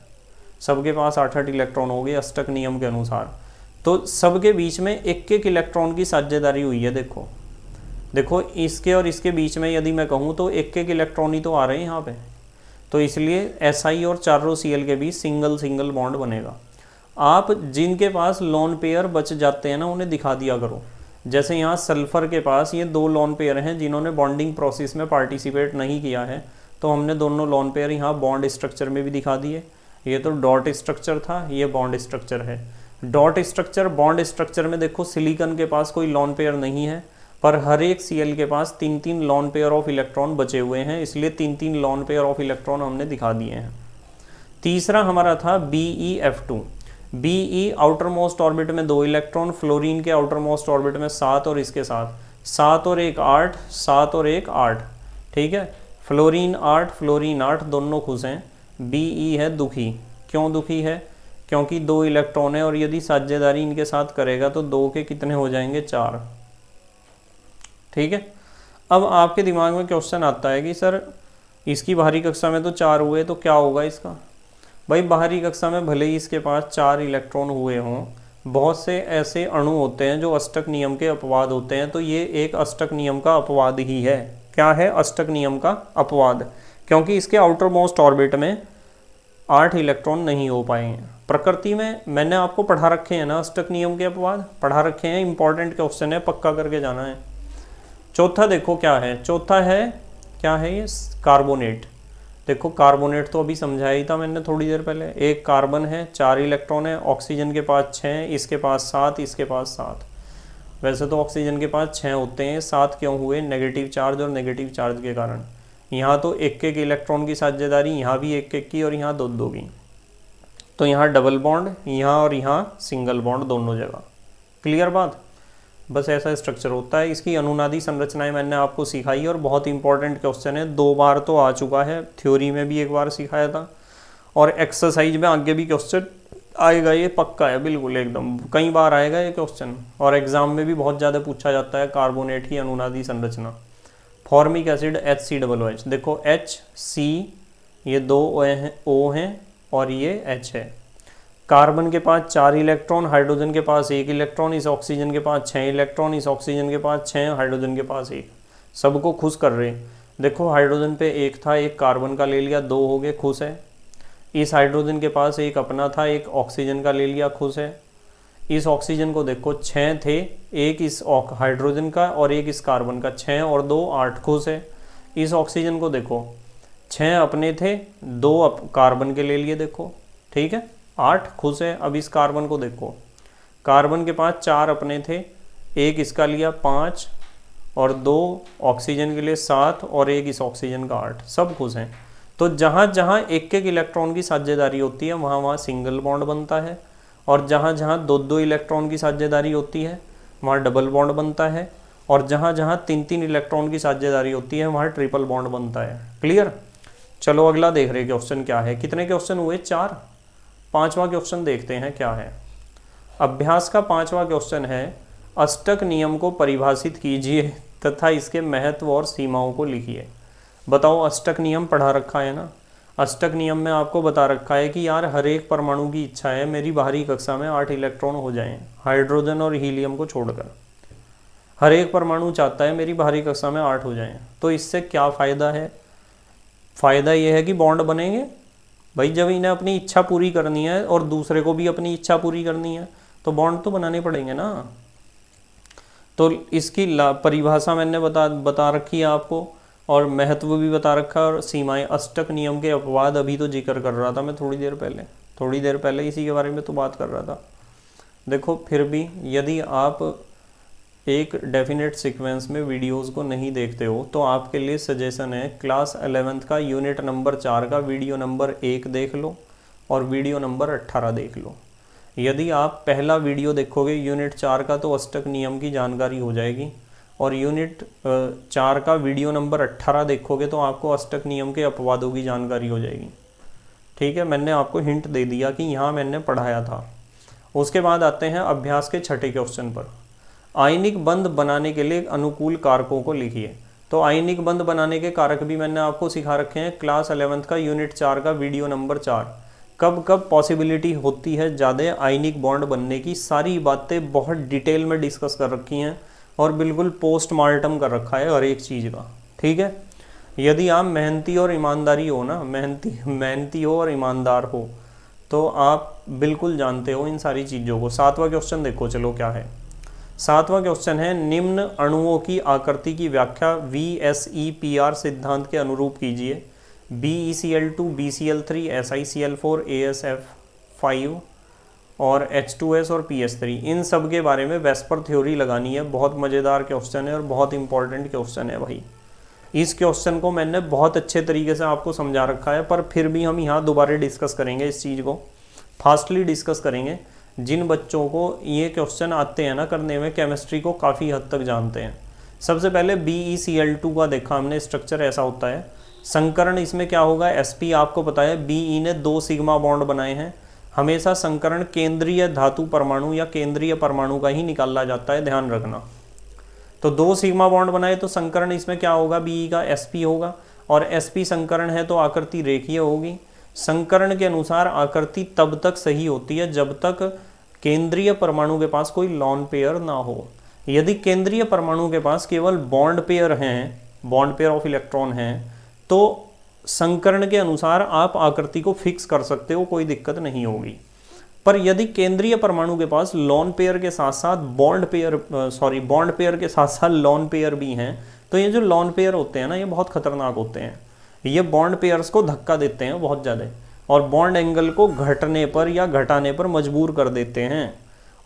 सबके पास आठ आठ इलेक्ट्रॉन हो गए अष्टक नियम के अनुसार तो सबके बीच में एक एक इलेक्ट्रॉन की साझेदारी हुई है देखो देखो इसके और इसके बीच में यदि मैं कहूँ तो एक एक इलेक्ट्रॉन ही तो आ रहे हैं यहाँ पे तो इसलिए एस SI और चारों सी के बीच सिंगल सिंगल बॉन्ड बनेगा आप जिनके पास लोन पेयर बच जाते हैं ना उन्हें दिखा दिया करो जैसे यहाँ सल्फ़र के पास ये दो लॉन पेयर हैं जिन्होंने बॉन्डिंग प्रोसेस में पार्टिसिपेट नहीं किया है तो हमने दोनों लॉन पेयर यहाँ बॉन्ड स्ट्रक्चर में भी दिखा दिए ये तो डॉट स्ट्रक्चर था ये बॉन्ड स्ट्रक्चर है डॉट स्ट्रक्चर बॉन्ड स्ट्रक्चर में देखो सिलिकन के पास कोई लॉन पेयर नहीं है पर हर एक सी के पास तीन तीन लॉन पेयर ऑफ इलेक्ट्रॉन बचे हुए हैं इसलिए तीन तीन लॉन पेयर ऑफ इलेक्ट्रॉन हमने दिखा दिए हैं तीसरा हमारा था B E F two B E outermost orbit में दो इलेक्ट्रॉन फ्लोरीन के आउटर मोस्ट ऑर्बिट में सात और इसके साथ सात और एक आठ सात और एक आठ ठीक है फ्लोरीन आठ फ्लोरीन आठ दोनों खुश हैं बी ई है दुखी क्यों दुखी है क्योंकि दो इलेक्ट्रॉन है और यदि साझेदारी इनके साथ करेगा तो दो के कितने हो जाएंगे चार ठीक है अब आपके दिमाग में क्वेश्चन आता है कि सर इसकी बाहरी कक्षा में तो चार हुए तो क्या होगा इसका भाई बाहरी कक्षा में भले ही इसके पास चार इलेक्ट्रॉन हुए हों बहुत से ऐसे अणु होते हैं जो अष्टक नियम के अपवाद होते हैं तो ये एक अष्टक नियम का अपवाद ही है क्या है अष्टक नियम का अपवाद क्योंकि इसके आउटर मोस्ट ऑर्बिट में आठ इलेक्ट्रॉन नहीं हो पाए हैं प्रकृति में मैंने आपको पढ़ा रखे हैं ना अष्टक नियम के अपवाद पढ़ा रखे हैं इंपॉर्टेंट क्वेश्चन है पक्का करके जाना है चौथा देखो क्या है चौथा है क्या है ये कार्बोनेट देखो कार्बोनेट तो अभी समझाया ही था मैंने थोड़ी देर पहले एक कार्बन है चार इलेक्ट्रॉन है ऑक्सीजन के पास छः इसके पास सात इसके पास सात वैसे तो ऑक्सीजन के पास छः होते हैं सात क्यों हुए नेगेटिव चार्ज और नेगेटिव चार्ज के कारण यहाँ तो एक एक इलेक्ट्रॉन की साझेदारी यहाँ भी एक एक की और यहाँ दो दो की तो यहाँ डबल बॉन्ड यहाँ और यहाँ सिंगल बॉन्ड दोनों जगह क्लियर बात बस ऐसा स्ट्रक्चर होता है इसकी अनुनादी संरचनाएं मैंने आपको सिखाई और बहुत इंपॉर्टेंट क्वेश्चन है दो बार तो आ चुका है थ्योरी में भी एक बार सिखाया था और एक्सरसाइज में आगे भी क्वेश्चन आएगा ये पक्का है बिल्कुल एकदम कई बार आएगा ये क्वेश्चन और एग्जाम में भी बहुत ज़्यादा पूछा जाता है कार्बोनेट की अनुनादी संरचना formic acid H C double H देखो एच सी ये दो ओ हैं और ये एच है कार्बन के पास चार इलेक्ट्रॉन हाइड्रोजन के पास एक इलेक्ट्रॉन इस ऑक्सीजन के पास छः इलेक्ट्रॉन इस ऑक्सीजन के पास छः हाइड्रोजन के पास एक सबको खुश कर रहे देखो हाइड्रोजन पे एक था एक कार्बन का ले लिया दो हो गए खुश है इस हाइड्रोजन के पास एक अपना था एक ऑक्सीजन का ले लिया खुश है इस ऑक्सीजन को देखो छः थे एक इस हाइड्रोजन का और एक इस कार्बन का छः और दो आठ खुश है इस ऑक्सीजन को देखो छः अपने थे दो अप, कार्बन के ले लिए देखो ठीक है आठ खुश हैं अब इस कार्बन को देखो कार्बन के पास चार अपने थे एक इसका लिया पाँच और दो ऑक्सीजन के लिए सात और एक इस ऑक्सीजन का आठ सब खुश हैं तो जहाँ जहाँ एक एक इलेक्ट्रॉन की साझेदारी होती है वहाँ वहाँ सिंगल बॉन्ड बनता है और जहाँ जहाँ दो दो इलेक्ट्रॉन की साझेदारी होती है वहाँ डबल बॉन्ड बनता है और जहाँ जहाँ तीन तीन इलेक्ट्रॉन की साझेदारी होती है वहाँ ट्रिपल बॉन्ड बनता है क्लियर चलो अगला देख रहे क्वेश्चन क्या है कितने क्वेश्चन हुए चार पांचवा क्वेश्चन देखते हैं क्या है अभ्यास का पांचवा क्वेश्चन है अष्टक नियम को परिभाषित कीजिए तथा इसके महत्व और सीमाओं को लिखिए बताओ अष्टक नियम पढ़ा रखा है ना अष्टक नियम में आपको बता रखा है कि यार हर एक परमाणु की इच्छा है मेरी बाहरी कक्षा में आठ इलेक्ट्रॉन हो जाएं हाइड्रोजन और हीलियम को छोड़कर हर एक परमाणु चाहता है मेरी बाहरी कक्षा में आठ हो जाएं तो इससे क्या फ़ायदा है फ़ायदा यह है कि बॉन्ड बनेंगे भाई जब इन्हें अपनी इच्छा पूरी करनी है और दूसरे को भी अपनी इच्छा पूरी करनी है तो बॉन्ड तो बनाने पड़ेंगे ना तो इसकी परिभाषा मैंने बता बता रखी है आपको और महत्व भी बता रखा और सीमाएं अष्टक नियम के अपवाद अभी तो जिक्र कर रहा था मैं थोड़ी देर पहले थोड़ी देर पहले इसी के बारे में तो बात कर रहा था देखो फिर भी यदि आप एक डेफिनेट सीक्वेंस में वीडियोस को नहीं देखते हो तो आपके लिए सजेशन है क्लास अलेवेंथ का यूनिट नंबर चार का वीडियो नंबर एक देख लो और वीडियो नंबर अट्ठारह देख लो यदि आप पहला वीडियो देखोगे यूनिट चार का तो अष्टक नियम की जानकारी हो जाएगी और यूनिट चार का वीडियो नंबर अट्ठारह देखोगे तो आपको अष्टक नियम के अपवादों की जानकारी हो जाएगी ठीक है मैंने आपको हिंट दे दिया कि यहाँ मैंने पढ़ाया था उसके बाद आते हैं अभ्यास के छठे क्वेश्चन पर आयनिक बंद बनाने के लिए अनुकूल कारकों को लिखिए तो आयनिक बंद बनाने के कारक भी मैंने आपको सिखा रखे हैं क्लास अलेवेंथ का यूनिट चार का वीडियो नंबर चार कब कब पॉसिबिलिटी होती है ज़्यादा आयनिक बॉन्ड बनने की सारी बातें बहुत डिटेल में डिस्कस कर रखी हैं और बिल्कुल पोस्टमार्टम कर रखा है हर एक चीज़ का ठीक है यदि आप मेहनती और ईमानदारी हो ना मेहनती मेहनती हो और ईमानदार हो तो आप बिल्कुल जानते हो इन सारी चीज़ों को सातवां क्वेश्चन देखो चलो क्या है सातवां क्वेश्चन है निम्न अणुओं की आकृति की व्याख्या V S E P R सिद्धांत के अनुरूप कीजिए B E C L two B C L three S I C L four A S F five और एच टू एस और पी एस थ्री इन सब के बारे में वेस्पर थ्योरी लगानी है बहुत मज़ेदार क्वेश्चन है और बहुत इंपॉर्टेंट क्वेश्चन है भाई इस क्वेश्चन को मैंने बहुत अच्छे तरीके से आपको समझा रखा है पर फिर भी हम यहाँ दोबारा डिस्कस करेंगे इस चीज़ को फास्टली डिस्कस करेंगे जिन बच्चों को ये क्वेश्चन आते हैं ना करने में केमिस्ट्री को काफ़ी हद तक जानते हैं सबसे पहले B E C L two का देखा हमने स्ट्रक्चर ऐसा होता है संकरण इसमें क्या होगा एस पी आपको पता है बी ई e ने दो सिग्मा बॉन्ड बनाए हैं हमेशा संकरण केंद्रीय धातु परमाणु या केंद्रीय परमाणु का ही निकाला जाता है ध्यान रखना तो दो सिग्मा बॉन्ड बनाए तो संकरण इसमें क्या होगा बी e का एस पी होगा और एस पी संकरण है तो आकृति रेखीय होगी संकरण के अनुसार आकृति तब तक सही होती है जब तक केंद्रीय परमाणु के पास कोई लॉन पेयर ना हो यदि केंद्रीय परमाणु के पास केवल बॉन्ड पेयर हैं बॉन्ड पेयर ऑफ इलेक्ट्रॉन हैं तो संकरण के अनुसार आप आकृति को फिक्स कर सकते हो कोई दिक्कत नहीं होगी पर यदि केंद्रीय परमाणु के पास लॉन पेयर के साथ साथ bond pair sorry bond pair के साथ साथ लॉन पेयर भी हैं तो ये जो लॉन पेयर होते हैं ना ये बहुत खतरनाक होते हैं ये बॉन्ड पेयर्स को धक्का देते हैं बहुत ज़्यादा और बॉन्ड एंगल को घटने पर या घटाने पर मजबूर कर देते हैं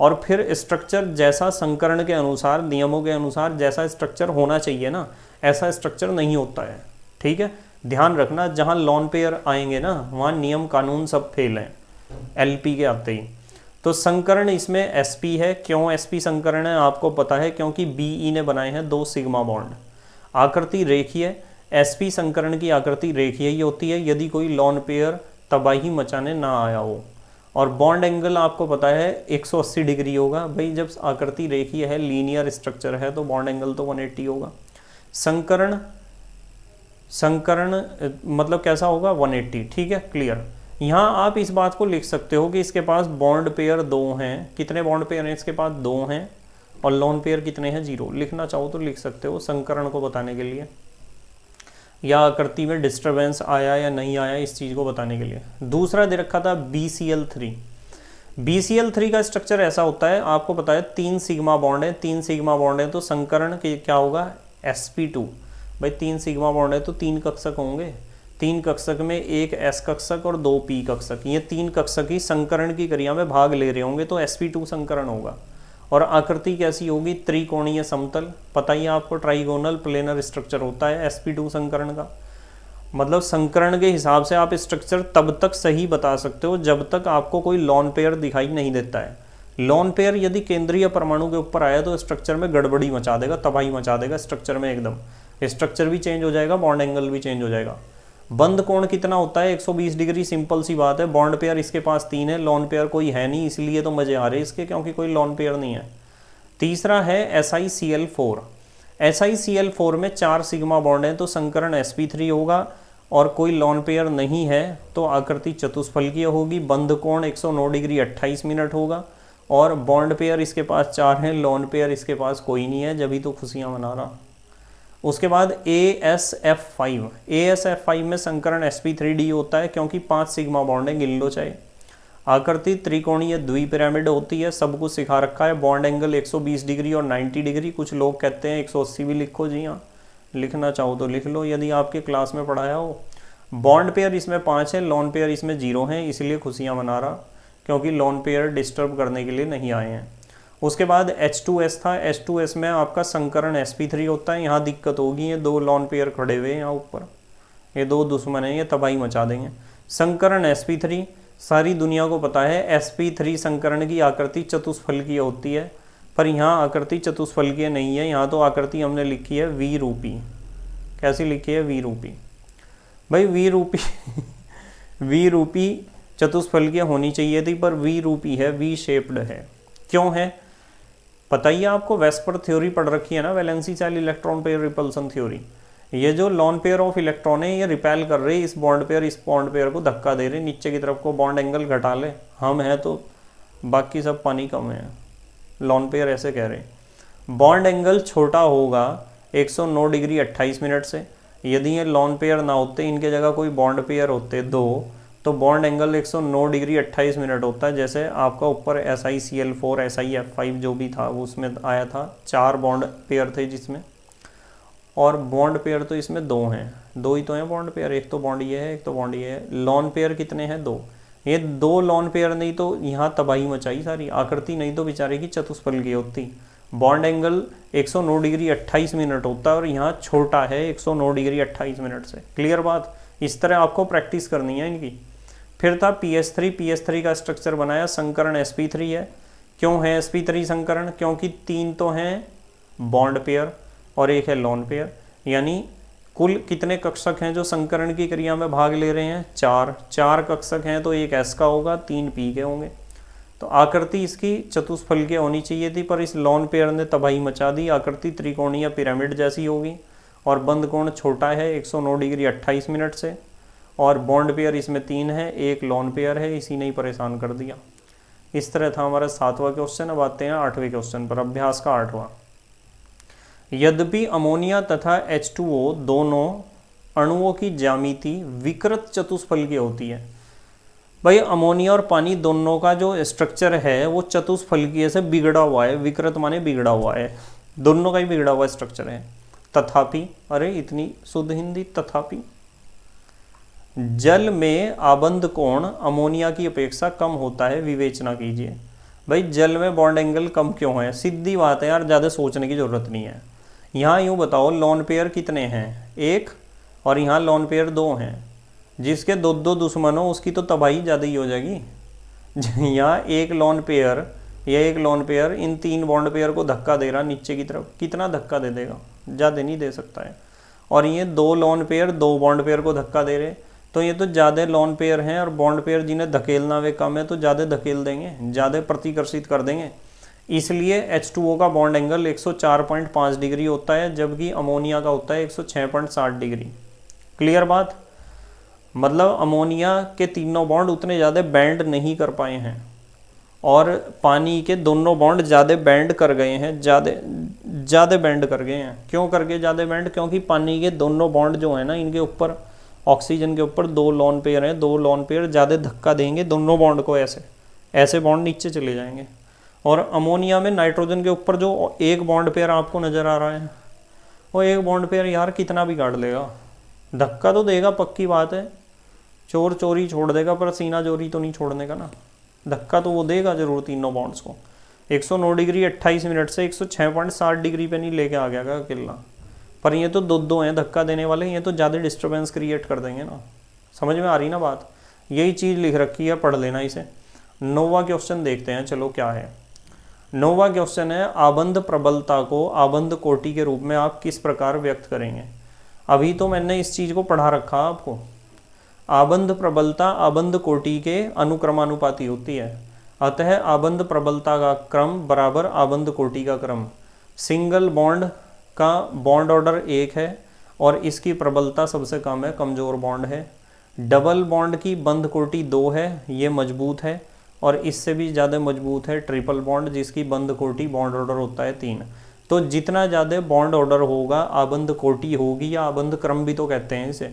और फिर स्ट्रक्चर जैसा संकरण के अनुसार नियमों के अनुसार जैसा स्ट्रक्चर होना चाहिए ना ऐसा स्ट्रक्चर नहीं होता है ठीक है ध्यान रखना जहाँ लॉन पेयर आएंगे ना वहाँ नियम कानून सब फेल हैं एलपी के आते ही तो संकरण इसमें एसपी है क्यों एसपी संकरण है आपको पता है क्योंकि बीई e ने बनाए हैं दो सिग्मा बॉन्ड आकृति रेखीय एसपी संकरण की आकृति रेखीय ही होती है यदि कोई लॉन पेयर तबाही मचाने ना आया हो और बॉन्ड एंगल आपको पता है 180 डिग्री होगा भाई जब आकृति रेखीय है लीनियर स्ट्रक्चर है तो बॉन्ड एंगल तो 180 होगा संकरण संकरण मतलब कैसा होगा 180 ठीक है क्लियर यहाँ आप इस बात को लिख सकते हो कि इसके पास बॉन्ड पेयर दो हैं कितने बॉन्ड पेयर हैं इसके पास दो हैं और लोन पेयर कितने हैं जीरो लिखना चाहो तो लिख सकते हो संकरण को बताने के लिए या आकृति में डिस्टरबेंस आया या नहीं आया इस चीज़ को बताने के लिए दूसरा दे रखा था B C L three B C L three का स्ट्रक्चर ऐसा होता है आपको पता है तीन सिग्मा बॉन्ड है तीन सिग्मा बॉन्ड है तो संकरण के क्या होगा एस पी टू भाई तीन सिग्मा बॉन्ड है तो तीन कक्षक होंगे तीन कक्षक में एक एस कक्षक और दो पी कक्षक ये तीन कक्षक ही संकरण की क्रिया में भाग ले रहे होंगे तो एस पी टू संकरण होगा और आकृति कैसी होगी त्रिकोणीय समतल पता ही आपको ट्राइगोनल प्लेनर स्ट्रक्चर होता है एस पी टू संकरण का मतलब संकरण के हिसाब से आप स्ट्रक्चर तब तक सही बता सकते हो जब तक आपको कोई लॉन पेयर दिखाई नहीं देता है लॉन पेयर यदि केंद्रीय परमाणु के ऊपर आया तो स्ट्रक्चर में गड़बड़ी मचा देगा तबाही मचा देगा स्ट्रक्चर में एकदम स्ट्रक्चर भी चेंज हो जाएगा बॉन्ड एंगल भी चेंज हो जाएगा बंद कोण कितना होता है 120 डिग्री सिंपल सी बात है बॉन्ड पेयर इसके पास तीन है लॉन पेयर कोई है नहीं इसलिए तो मज़े आ रहे इसके क्योंकि कोई लॉन पेयर नहीं है तीसरा है S I C L four S I C L four में चार सिग्मा बॉन्ड है तो संकरण एस पी थ्री होगा और कोई लॉन पेयर नहीं है तो आकृति चतुष्फलकीय होगी बंद कोण नौ डिग्री अट्ठाईस मिनट होगा और बॉन्ड पेयर इसके पास चार हैं लॉन पेयर इसके पास कोई नहीं है जब ही तो खुशियाँ मना रहा उसके बाद A S F five A S F five में संकरण एस पी थ्री डी होता है क्योंकि पांच सिग्मा बॉन्ड है गिन लो चाहे आकृति त्रिकोणीय द्वि पिरामिड होती है सब कुछ सिखा रखा है बॉन्ड एंगल 120 डिग्री और 90 डिग्री कुछ लोग कहते हैं 180 भी लिखो जी हाँ लिखना चाहो तो लिख लो यदि आपके क्लास में पढ़ाया हो बॉन्ड पेयर इसमें पाँच है लॉन पेयर इसमें जीरो हैं इसलिए खुशियाँ मना रहा क्योंकि लॉन पेयर डिस्टर्ब करने के लिए नहीं आए हैं उसके बाद H2S था H2S में आपका संकरण sp3 होता है यहाँ दिक्कत होगी ये दो लॉन पेयर खड़े हुए हैं यहाँ ऊपर ये दो दुश्मन हैं ये तबाही मचा देंगे संकरण sp3 सारी दुनिया को पता है sp3 संकरण की आकृति चतुष्फलकीय होती है पर यहाँ आकृति चतुष्फलकीय नहीं है यहाँ तो आकृति हमने लिखी है वी रूपी कैसी लिखी है वी रूपी भाई वी रूपी वी रूपी चतुष्फलकीय होनी चाहिए थी पर वी रूपी है वी शेप्ड है क्यों है पता ही आपको वेस्पर थ्योरी पढ़ रखी है ना valency charge electron pair repulsion theory ये जो लॉन पेयर ऑफ इलेक्ट्रॉन है ये रिपेल कर रहे इस बॉन्ड पेयर इस बॉन्ड पेयर को धक्का दे रहे नीचे की तरफ को बॉन्ड एंगल घटा ले हम हैं तो बाकी सब पानी कम है लॉन पेयर ऐसे कह रहे बॉन्ड एंगल छोटा होगा 109 डिग्री 28 मिनट से यदि ये लॉन पेयर ना होते इनके जगह कोई बॉन्ड पेयर होते दो तो बॉन्ड एंगल 109 डिग्री 28 मिनट होता है जैसे आपका ऊपर S I C L four S I F five जो भी था वो उसमें आया था चार बॉन्ड पेयर थे जिसमें और बॉन्ड पेयर तो इसमें दो हैं दो ही तो हैं बॉन्ड पेयर एक तो बॉन्ड ये है एक तो बॉन्ड ये है लॉन पेयर कितने हैं दो ये दो लॉन पेयर नहीं तो यहाँ तबाही मचाई सारी आकृति नहीं तो बेचारे की चतुष्फल की होती बॉन्ड एंगल 109 डिग्री 28 मिनट होता है और यहाँ छोटा है 109 डिग्री 28 मिनट से क्लियर बात इस तरह आपको प्रैक्टिस करनी है इनकी फिर था P S three P S three का स्ट्रक्चर बनाया संकरण एस पी थ्री है क्यों है एस पी थ्री संकरण क्योंकि तीन तो हैं बॉन्ड पेयर और एक है लॉन पेयर यानी कुल कितने कक्षक हैं जो संकरण की क्रिया में भाग ले रहे हैं चार चार कक्षक हैं तो एक एस का होगा तीन पी के होंगे तो आकृति इसकी चतुष्फल के होनी चाहिए थी पर इस लॉन पेयर ने तबाही मचा दी आकृति त्रिकोणीय पिरामिड जैसी होगी और बंद कोण छोटा है 109 डिग्री 28 मिनट से और बॉन्ड पेयर इसमें तीन है एक लॉन पेयर है इसी ने ही परेशान कर दिया इस तरह था हमारा सातवां क्वेश्चन अब आते हैं आठवें क्वेश्चन पर अभ्यास का आठवां यद्यपि अमोनिया तथा एच दोनों अणुओं की जामिति विकृत की होती है भाई अमोनिया और पानी दोनों का जो स्ट्रक्चर है वो चतुष्फलकीय से बिगड़ा हुआ है विकृत माने बिगड़ा हुआ है दोनों का ही बिगड़ा हुआ स्ट्रक्चर है तथापि अरे इतनी शुद्ध हिंदी तथापि जल में आबंध कोण अमोनिया की अपेक्षा कम होता है विवेचना कीजिए भाई जल में बॉन्ड एंगल कम क्यों है सीधी बात है यार ज़्यादा सोचने की ज़रूरत नहीं है यहाँ यूँ बताओ लॉन पेयर कितने हैं एक और यहाँ लॉन पेयर दो हैं जिसके दो दो दुश्मन हो उसकी तो तबाही ज़्यादा ही हो जाएगी यहाँ एक लॉन पेयर या एक लॉन पेयर इन तीन बॉन्ड पेयर को धक्का दे रहा नीचे की तरफ कितना धक्का दे देगा ज़्यादा नहीं दे सकता है और ये दो लॉन पेयर दो बॉन्ड पेयर को धक्का दे रहे तो ये तो ज़्यादा लोन पेयर हैं और बॉन्ड पेयर जिन्हें धकेलना वे कम है तो ज़्यादा धकेल देंगे ज़्यादा प्रतिकर्षित कर देंगे इसलिए H2O का बॉन्ड एंगल 104.5 डिग्री होता है जबकि अमोनिया का होता है 106.7 डिग्री क्लियर बात मतलब अमोनिया के तीनों बॉन्ड उतने ज़्यादा बैंड नहीं कर पाए हैं और पानी के दोनों बॉन्ड ज़्यादा बैंड कर गए हैं ज़्यादा ज़्यादा बैंड कर गए हैं क्यों करके ज़्यादा बैंड क्योंकि पानी के दोनों बॉन्ड जो है ना इनके ऊपर ऑक्सीजन के ऊपर दो लॉन पेयर हैं दो लॉन पेयर ज़्यादा धक्का देंगे दोनों बॉन्ड को ऐसे ऐसे बॉन्ड नीचे चले जाएंगे और अमोनिया में नाइट्रोजन के ऊपर जो एक बॉन्ड पेयर आपको नज़र आ रहा है वो एक बॉन्ड पेयर यार कितना भी काट लेगा धक्का तो देगा पक्की बात है चोर चोरी छोड़ देगा पर सीना चोरी तो नहीं छोड़ने का ना धक्का तो वो देगा जरूर तीनों बॉन्ड्स को 109 डिग्री 28 मिनट से 106.7 डिग्री पे नहीं लेके आ गया किला पर ये तो दो दो हैं धक्का देने वाले ये तो ज़्यादा डिस्टर्बेंस क्रिएट कर देंगे ना समझ में आ रही ना बात यही चीज़ लिख रखी है पढ़ लेना इसे नोवा क्वेश्चन देखते हैं चलो क्या है नोवा क्वेश्चन है आबंध प्रबलता को आबंध कोटि के रूप में आप किस प्रकार व्यक्त करेंगे अभी तो मैंने इस चीज़ को पढ़ा रखा आपको आबंध प्रबलता आबंध कोटि के अनुक्रमानुपाती होती है अतः आबंध प्रबलता का क्रम बराबर आबंध कोटि का क्रम सिंगल बॉन्ड का बॉन्ड ऑर्डर एक है और इसकी प्रबलता सबसे कम है कमज़ोर बॉन्ड है डबल बॉन्ड की बंद कोटी दो है ये मजबूत है और इससे भी ज़्यादा मजबूत है ट्रिपल बॉन्ड जिसकी बंद कोटी बॉन्ड ऑर्डर होता है तीन तो जितना ज़्यादा बॉन्ड ऑर्डर होगा आबंद कोटी होगी या आबंद क्रम भी तो कहते हैं इसे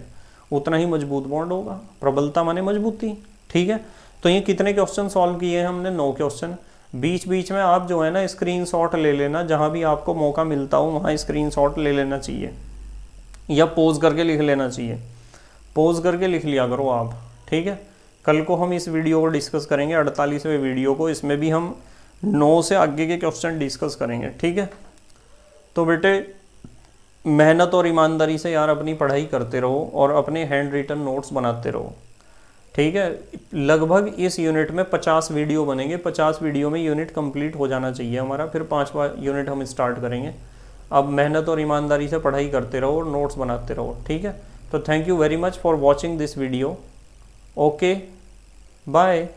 उतना ही मजबूत बॉन्ड होगा प्रबलता माने मजबूती ठीक है तो ये कितने क्वेश्चन सॉल्व किए हैं हमने नौ क्वेश्चन बीच बीच में आप जो है ना शॉट ले लेना जहाँ भी आपको मौका मिलता हो वहाँ शॉट ले लेना चाहिए या पोज करके लिख लेना चाहिए पोज करके लिख लिया करो आप ठीक है कल को हम इस वीडियो को डिस्कस करेंगे अड़तालीसवें वीडियो को इसमें भी हम नौ से आगे के क्वेश्चन डिस्कस करेंगे ठीक है तो बेटे मेहनत और ईमानदारी से यार अपनी पढ़ाई करते रहो और अपने हैंड रिटन नोट्स बनाते रहो ठीक है लगभग इस यूनिट में 50 वीडियो बनेंगे 50 वीडियो में यूनिट कंप्लीट हो जाना चाहिए हमारा फिर पांचवा यूनिट हम स्टार्ट करेंगे अब मेहनत और ईमानदारी से पढ़ाई करते रहो और नोट्स बनाते रहो ठीक है तो thank you very much for watching this video okay bye